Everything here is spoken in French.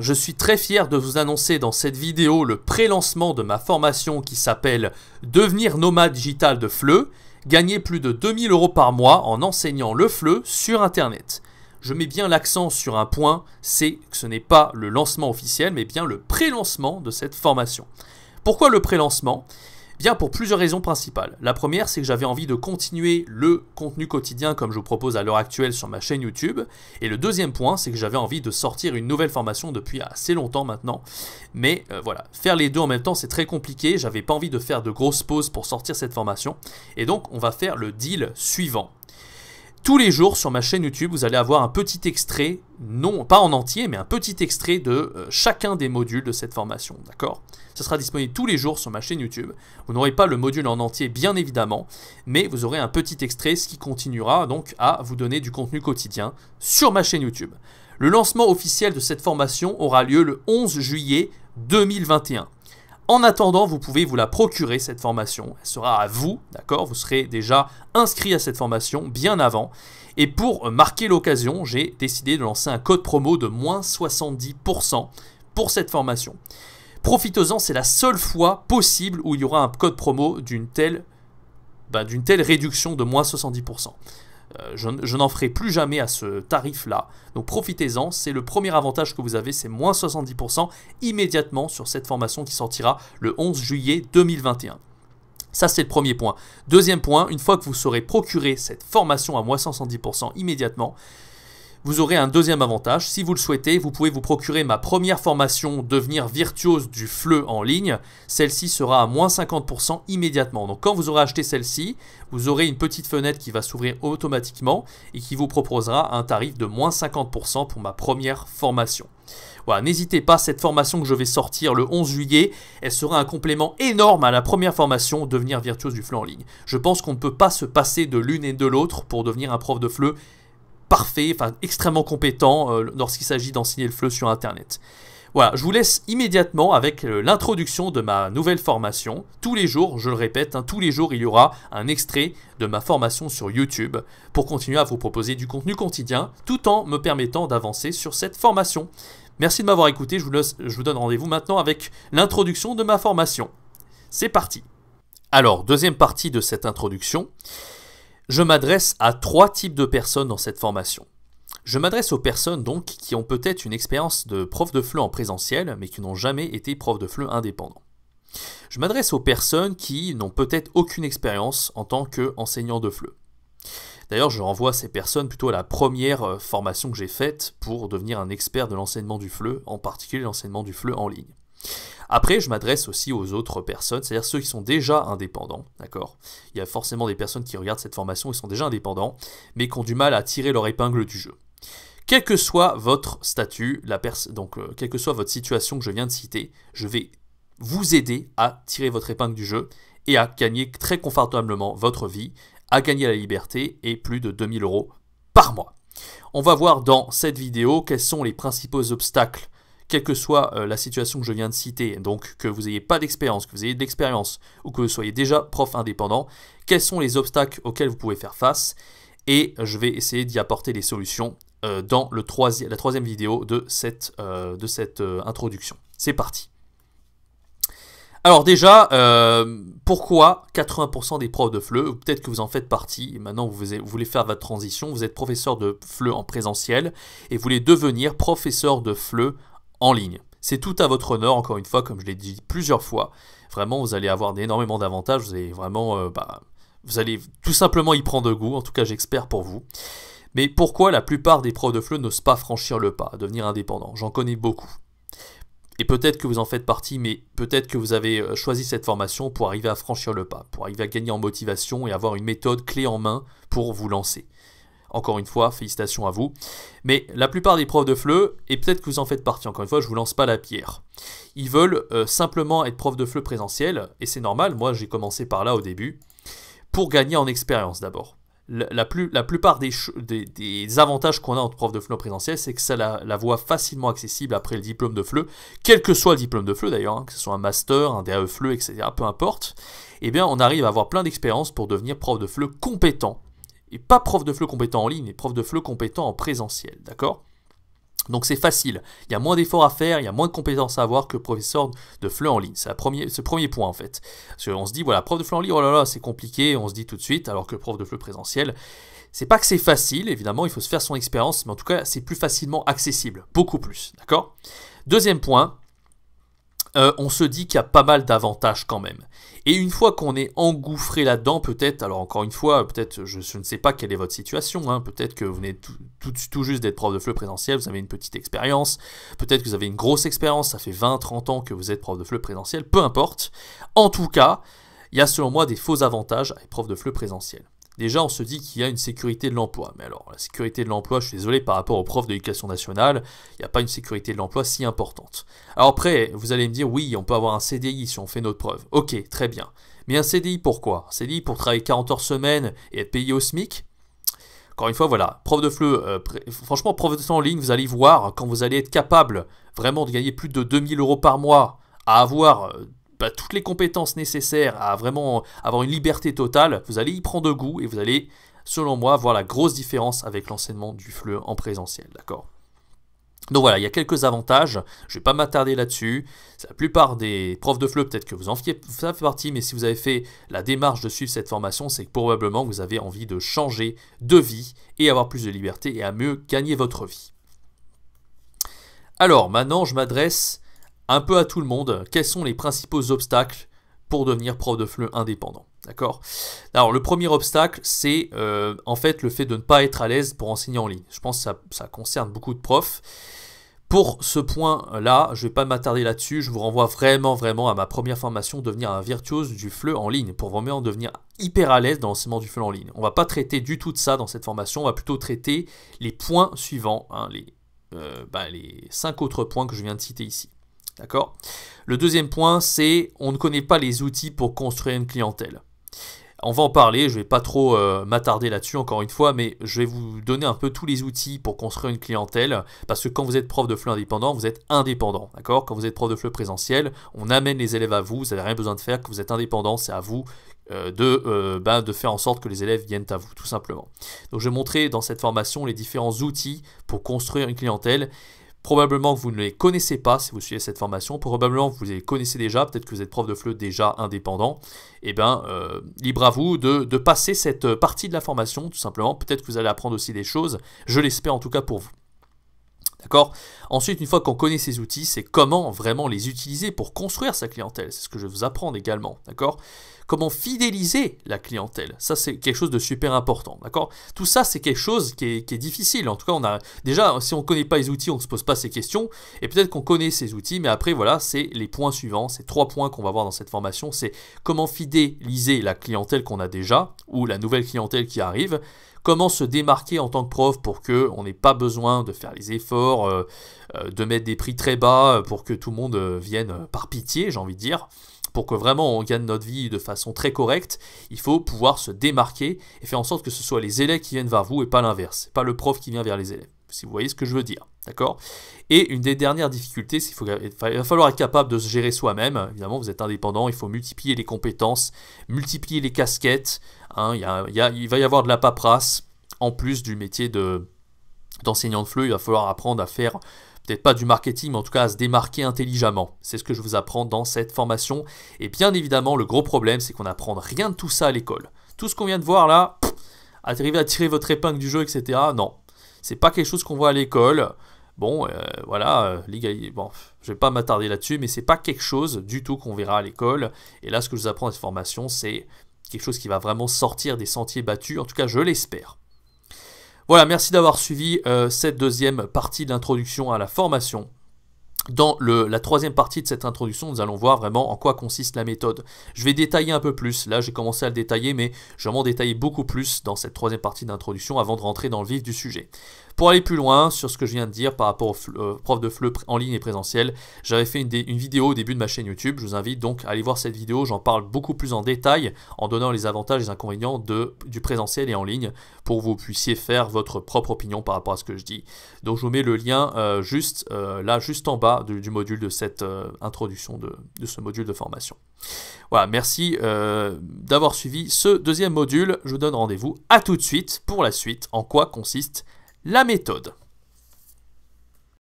je suis très fier de vous annoncer dans cette vidéo le pré-lancement de ma formation qui s'appelle Devenir nomade digital de fleu, gagner plus de 2000 euros par mois en enseignant le fleu sur internet. Je mets bien l'accent sur un point, c'est que ce n'est pas le lancement officiel mais bien le pré-lancement de cette formation. Pourquoi le pré-lancement Bien pour plusieurs raisons principales. La première, c'est que j'avais envie de continuer le contenu quotidien comme je vous propose à l'heure actuelle sur ma chaîne YouTube. Et le deuxième point, c'est que j'avais envie de sortir une nouvelle formation depuis assez longtemps maintenant. Mais euh, voilà, faire les deux en même temps, c'est très compliqué. J'avais pas envie de faire de grosses pauses pour sortir cette formation. Et donc, on va faire le deal suivant tous les jours sur ma chaîne YouTube, vous allez avoir un petit extrait, non pas en entier, mais un petit extrait de euh, chacun des modules de cette formation, d'accord Ce sera disponible tous les jours sur ma chaîne YouTube. Vous n'aurez pas le module en entier, bien évidemment, mais vous aurez un petit extrait, ce qui continuera donc à vous donner du contenu quotidien sur ma chaîne YouTube. Le lancement officiel de cette formation aura lieu le 11 juillet 2021. En attendant, vous pouvez vous la procurer, cette formation. Elle sera à vous, d'accord Vous serez déjà inscrit à cette formation bien avant. Et pour euh, marquer l'occasion, j'ai décidé de lancer un code promo de moins 70% pour cette formation. Profitez-en, c'est la seule fois possible où il y aura un code promo d'une telle, bah, telle réduction de moins 70%. Euh, je, n'en ferai plus jamais à ce tarif-là. Donc profitez-en, c'est le premier avantage que vous avez, c'est moins 70% immédiatement sur cette formation qui sortira le 11 juillet 2021. Ça, c'est le premier point. Deuxième point, une fois que vous saurez procurer cette formation à moins 70% immédiatement, vous aurez un deuxième avantage, si vous le souhaitez, vous pouvez vous procurer ma première formation devenir virtuose du fleu en ligne. Celle-ci sera à moins 50% immédiatement. Donc quand vous aurez acheté celle-ci, vous aurez une petite fenêtre qui va s'ouvrir automatiquement et qui vous proposera un tarif de moins 50% pour ma première formation. Voilà, n'hésitez pas, cette formation que je vais sortir le 11 juillet, elle sera un complément énorme à la première formation Devenir virtuose du fleu en ligne. Je pense qu'on ne peut pas se passer de l'une et de l'autre pour devenir un prof de fleu parfait, enfin extrêmement compétent euh, lorsqu'il s'agit d'enseigner le FLE sur Internet. Voilà, je vous laisse immédiatement avec euh, l'introduction de ma nouvelle formation. Tous les jours, je le répète, hein, tous les jours, il y aura un extrait de ma formation sur YouTube pour continuer à vous proposer du contenu quotidien tout en me permettant d'avancer sur cette formation. Merci de m'avoir écouté, je vous donne rendez-vous maintenant avec l'introduction de ma formation. C'est parti Alors, deuxième partie de cette introduction. Je m'adresse à trois types de personnes dans cette formation. Je m'adresse aux personnes donc qui ont peut-être une expérience de prof de FLE en présentiel, mais qui n'ont jamais été prof de FLE indépendant. Je m'adresse aux personnes qui n'ont peut-être aucune expérience en tant qu'enseignant de FLE. D'ailleurs, je renvoie ces personnes plutôt à la première euh, formation que j'ai faite pour devenir un expert de l'enseignement du FLE, en particulier l'enseignement du FLE en ligne. Après, je m'adresse aussi aux autres personnes, c'est-à-dire ceux qui sont déjà indépendants, d'accord Il y a forcément des personnes qui regardent cette formation et sont déjà indépendants, mais qui ont du mal à tirer leur épingle du jeu. Quel que soit votre statut, la donc euh, quelle que soit votre situation que je viens de citer, je vais vous aider à tirer votre épingle du jeu et à gagner très confortablement votre vie, à gagner la liberté et plus de 2000 euros par mois. On va voir dans cette vidéo quels sont les principaux obstacles quelle que soit euh, la situation que je viens de citer, donc que vous n'ayez pas d'expérience, que vous ayez de l'expérience ou que vous soyez déjà prof indépendant, quels sont les obstacles auxquels vous pouvez faire face et je vais essayer d'y apporter des solutions euh, dans le la troisième vidéo de cette, euh, de cette introduction. C'est parti. Alors déjà, pourquoi 80% des profs de FLE Peut-être que vous en faites partie, maintenant vous, voulez faire votre transition, vous êtes professeur de FLE en présentiel, et vous voulez devenir professeur de FLE en ligne. C'est tout à votre honneur, encore une fois, comme je l'ai dit plusieurs fois. Vraiment, vous allez avoir énormément d'avantages. Vous allez vraiment, euh, bah, vous allez tout simplement y prendre goût. En tout cas, j'espère pour vous. Mais pourquoi la plupart des pros de FLE n'osent pas franchir le pas, devenir indépendant J'en connais beaucoup. Et peut-être que vous en faites partie, mais peut-être que vous avez euh, choisi cette formation pour arriver à franchir le pas, pour arriver à gagner en motivation et avoir une méthode clé en main pour vous lancer. Encore une fois, félicitations à vous. Mais la plupart des profs de fleu et peut-être que vous en faites partie, encore une fois, je vous lance pas la pierre. Ils veulent euh, simplement être prof de fleu présentiel, et c'est normal, moi j'ai commencé par là au début, pour gagner en expérience d'abord. La, plupart des, avantages qu'on a e en prof de FLE présentiel, c'est que ça la, voit facilement accessible après le diplôme de fleu, quel que soit le diplôme de FLE d'ailleurs, hein, que ce soit un master, un DAE FLE, etc., peu importe, eh bien on arrive à avoir plein d'expérience pour devenir prof de FLE compétent et pas prof de FLE compétent en ligne, et prof de FLE compétent en présentiel, d'accord donc c'est facile, il y a moins d'efforts à faire, il y a moins de compétences à avoir que professeur de FLE en ligne. C'est ce premier point en fait. Parce on se dit, voilà, prof de FLE en ligne, oh là là, c'est compliqué, on se dit tout de suite, alors que prof de FLE présentiel, c'est pas que c'est facile, évidemment, il faut se faire son expérience, mais en tout cas, c'est plus facilement accessible, beaucoup plus, d'accord Deuxième point, euh, on se dit qu'il y a pas mal d'avantages quand même. Et une fois qu'on est engouffré là-dedans, peut-être, alors encore une fois, peut-être, je, ne sais pas quelle est votre situation, hein, peut-être que vous venez tout, juste d'être prof de FLE présentiel, vous avez une petite expérience, peut-être que vous avez une grosse expérience, ça fait 20-30 ans que vous êtes prof de FLE présentiel, peu importe. En tout cas, il y a selon moi des faux avantages à être prof de FLE présentiel déjà on se dit qu'il y a une sécurité de l'emploi. Mais alors, la sécurité de l'emploi, je suis désolé, par rapport aux profs de l'éducation nationale, il n'y a pas une sécurité de l'emploi si importante. Alors après, vous allez me dire, oui, on peut avoir un CDI si on fait notre preuve. Ok, très bien. Mais un CDI pourquoi Un CDI pour travailler 40 heures semaine et être payé au SMIC encore une fois, voilà, prof de fleu, e, franchement, prof de temps en ligne, vous allez voir quand vous allez être capable vraiment de gagner plus de 2000 euros par mois à avoir euh, toutes les compétences nécessaires à vraiment avoir une liberté totale, vous allez y prendre goût et vous allez, selon moi, voir la grosse différence avec l'enseignement du FLE en présentiel, d'accord donc voilà, il y a quelques avantages, je ne vais pas m'attarder là-dessus. La plupart des profs de FLE, peut-être que vous en fiez, partie, mais si vous avez fait la démarche de suivre cette formation, c'est que probablement vous avez envie de changer de vie et avoir plus de liberté et à mieux gagner votre vie. Alors maintenant, je m'adresse un peu à tout le monde quels sont les principaux obstacles pour devenir prof de FLE indépendant. D'accord Alors, le premier obstacle, c'est euh, en fait le fait de ne pas être à l'aise pour enseigner en ligne. Je pense que ça, concerne beaucoup de profs. Pour ce point-là, je ne vais pas m'attarder là-dessus, je vous renvoie vraiment, vraiment à ma première formation, devenir un virtuose du FLE en ligne, pour vraiment devenir hyper à l'aise dans l'enseignement du FLE en ligne. On ne va pas traiter du tout de ça dans cette formation, on va plutôt traiter les points suivants, hein, les, euh, bah, les cinq autres points que je viens de citer ici. D'accord Le deuxième point, c'est on ne connaît pas les outils pour construire une clientèle. On va en parler, je ne vais pas trop euh, m'attarder là-dessus encore une fois, mais je vais vous donner un peu tous les outils pour construire une clientèle, parce que quand vous êtes prof de flux indépendant, vous êtes indépendant, d'accord Quand vous êtes prof de flux présentiel, on amène les élèves à vous, vous n'avez rien besoin de faire, que vous êtes indépendant, c'est à vous euh, de, euh, ben, de faire en sorte que les élèves viennent à vous, tout simplement. Donc je vais montrer dans cette formation les différents outils pour construire une clientèle, Probablement que vous ne les connaissez pas si vous suivez cette formation, probablement vous les connaissez déjà, peut-être que vous êtes prof de FLE déjà indépendant. Eh bien, euh, libre à vous de, de passer cette euh, partie de la formation, tout simplement. Peut-être que vous allez apprendre aussi des choses, je l'espère en tout cas pour vous. D'accord Ensuite, une fois qu'on connaît ces outils, c'est comment vraiment les utiliser pour construire sa clientèle. C'est ce que je vais vous apprendre également. D'accord Comment fidéliser la clientèle. Ça, c'est quelque chose de super important. D'accord Tout ça, c'est quelque chose qui est, difficile. En tout cas, on a déjà, si on ne connaît pas les outils, on ne se pose pas ces questions. Et peut-être qu'on connaît ces outils, mais après, voilà, c'est les points suivants. C'est trois points qu'on va voir dans cette formation. C'est comment fidéliser la clientèle qu'on a déjà ou la nouvelle clientèle qui arrive comment se démarquer en tant que prof pour que on n'ait pas besoin de faire les efforts, euh, euh, de mettre des prix très bas euh, pour que tout le monde vienne par pitié, j'ai envie de dire. Pour que vraiment on gagne notre vie de façon très correcte, il faut pouvoir se démarquer et faire en sorte que ce soit les élèves qui viennent vers vous et pas l'inverse. Pas le prof qui vient vers les élèves, si vous voyez ce que je veux dire. D'accord Et une des dernières difficultés, c'est qu'il va falloir être capable de se gérer soi-même. Évidemment, vous êtes indépendant, il faut multiplier les compétences, multiplier les casquettes, Hein, il va y avoir de la paperasse en plus du métier d'enseignant de fleu. Il va falloir apprendre à faire peut-être pas du marketing, mais en tout cas à se démarquer intelligemment. C'est ce que je vous apprends dans cette formation. Et bien évidemment, le gros problème, c'est qu'on n'apprend rien de tout ça à l'école. Tout ce qu'on vient de voir là, à arriver à tirer votre épingle du jeu, etc. Non, c'est pas quelque chose qu'on voit à l'école. Bon, euh, voilà, euh, les gars, bon, je vais pas m'attarder là-dessus, mais c'est pas quelque chose du tout qu'on verra à l'école. Et là, ce que je vous apprends dans cette formation, c'est quelque chose qui va vraiment sortir des sentiers battus, en tout cas je l'espère. Voilà, merci d'avoir suivi euh, cette deuxième partie de l'introduction à la formation. Dans le, la troisième partie de cette introduction, nous allons voir vraiment en quoi consiste la méthode. Je vais détailler un peu plus, là j'ai commencé à le détailler, mais je vais vraiment détailler beaucoup plus dans cette troisième partie d'introduction avant de rentrer dans le vif du sujet. Pour aller plus loin sur ce que je viens de dire par rapport aux euh, profs de FLE en ligne et présentiel, j'avais fait une, vidéo au début de ma chaîne YouTube. Je vous invite donc à aller voir cette vidéo. J'en parle beaucoup plus en détail en donnant les avantages et les inconvénients de, du présentiel et en ligne pour que vous puissiez faire votre propre opinion par rapport à ce que je dis. Donc je vous mets le lien euh, juste euh, là, juste en bas du module de cette introduction de, de, ce module de formation. Voilà, merci d'avoir suivi ce deuxième module. Je vous donne rendez-vous à tout de suite pour la suite en quoi consiste la méthode.